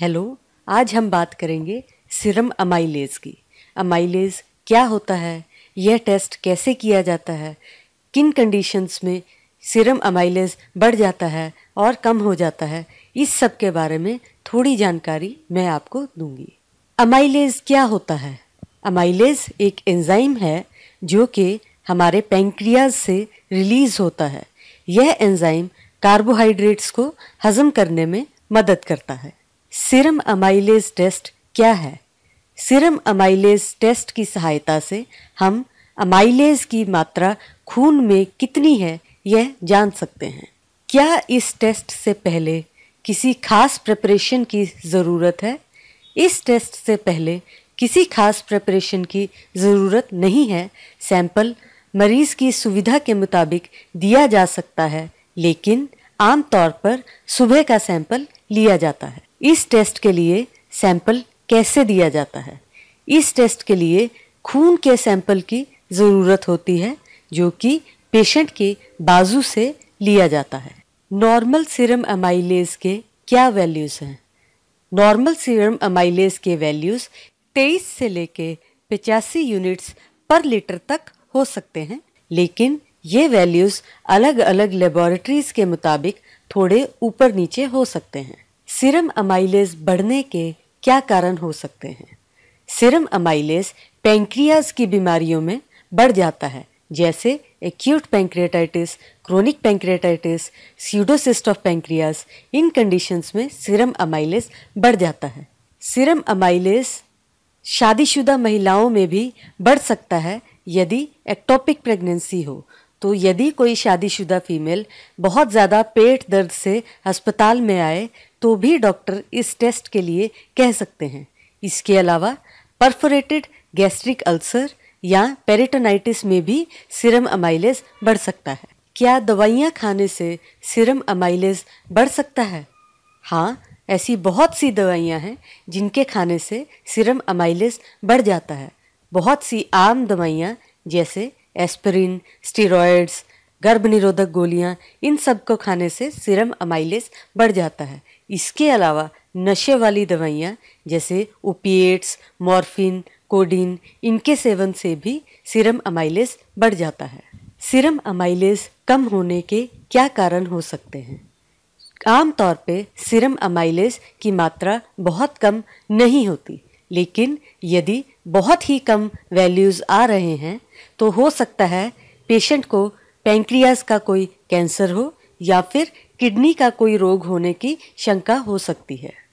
hello आज हम बात करेंगे सिरम अमाइलेज की अमाइलेज क्या होता है यह टेस्ट कैसे किया जाता है किन कंडीशंस में सिरम अमाइलेज बढ़ जाता है और कम हो जाता है इस सब के बारे में थोड़ी जानकारी मैं आपको दूंगी अमाइलेज क्या होता है अमाइलेज एक एंजाइम है जो कि हमारे पेंक्रियाज से रिलीज होता है यह एंजाइम कार्बोहाइड्रेट्स को हजम करने में मदद करता है सिरम अमाइलेज टेस्ट क्या है सिरम अमाइलेज टेस्ट की सहायता से हम अमाइलेज की मात्रा खून में कितनी है यह जान सकते हैं क्या इस टेस्ट से पहले किसी खास प्रिपरेशन की ज़रूरत है इस टेस्ट से पहले किसी खास प्रिपरेशन की ज़रूरत नहीं है सैंपल मरीज़ की सुविधा के मुताबिक दिया जा सकता है लेकिन आमतौर पर सुबह का सैंपल लिया जाता है इस टेस्ट के लिए सैंपल कैसे दिया जाता है इस टेस्ट के लिए खून के सैंपल की ज़रूरत होती है जो कि पेशेंट के बाजू से लिया जाता है नॉर्मल सीरम अमाइलेज के क्या वैल्यूज़ हैं नॉर्मल सीरम अमाइलेज के वैल्यूज़ तेईस से लेके पचासी यूनिट्स पर लीटर तक हो सकते हैं लेकिन ये वैल्यूज़ अलग अलग लेबॉरेटरीज़ के मुताबिक थोड़े ऊपर नीचे हो सकते हैं सिरम अमाइलेज बढ़ने के क्या कारण हो सकते हैं सिरम अमाइलेज पेंक्रियाज की बीमारियों में बढ़ जाता है जैसे acute pancreatitis chronic pancreatitis pseudocyst of pancreas इन कंडीशंस में सिरम अमाइलेज बढ़ जाता है सिरम अमाइलेज शादीशुदा महिलाओं में भी बढ़ सकता है यदि एक्टोपिक प्रेगनेंसी हो तो यदि कोई शादीशुदा फीमेल बहुत ज़्यादा पेट दर्द से अस्पताल में आए तो भी डॉक्टर इस टेस्ट के लिए कह सकते हैं इसके अलावा परफोरेटेड गैस्ट्रिक अल्सर या पेरिटोनाइटिस में भी सिरम अमाइलेज बढ़ सकता है क्या दवाइयाँ खाने से सिरम अमाइलेज बढ़ सकता है हाँ ऐसी बहुत सी दवाइयाँ हैं जिनके खाने से सिरम अमाइलेज बढ़ जाता है बहुत सी आम दवाइयाँ जैसे एस्पिरिन स्टीरोयड्स गर्भ निरोधक गोलियां इन सब को खाने से सीरम अमाइलेस बढ़ जाता है इसके अलावा नशे वाली दवाइयाँ जैसे ओपिएट्स मॉर्फिन कोडीन इनके सेवन से भी सीरम अमाइलेस बढ़ जाता है सीरम अमाइलेस कम होने के क्या कारण हो सकते हैं आमतौर पे सीरम अमाइलेस की मात्रा बहुत कम नहीं होती लेकिन यदि बहुत ही कम वैल्यूज़ आ रहे हैं तो हो सकता है पेशेंट को पेंक्रियाज का कोई कैंसर हो या फिर किडनी का कोई रोग होने की शंका हो सकती है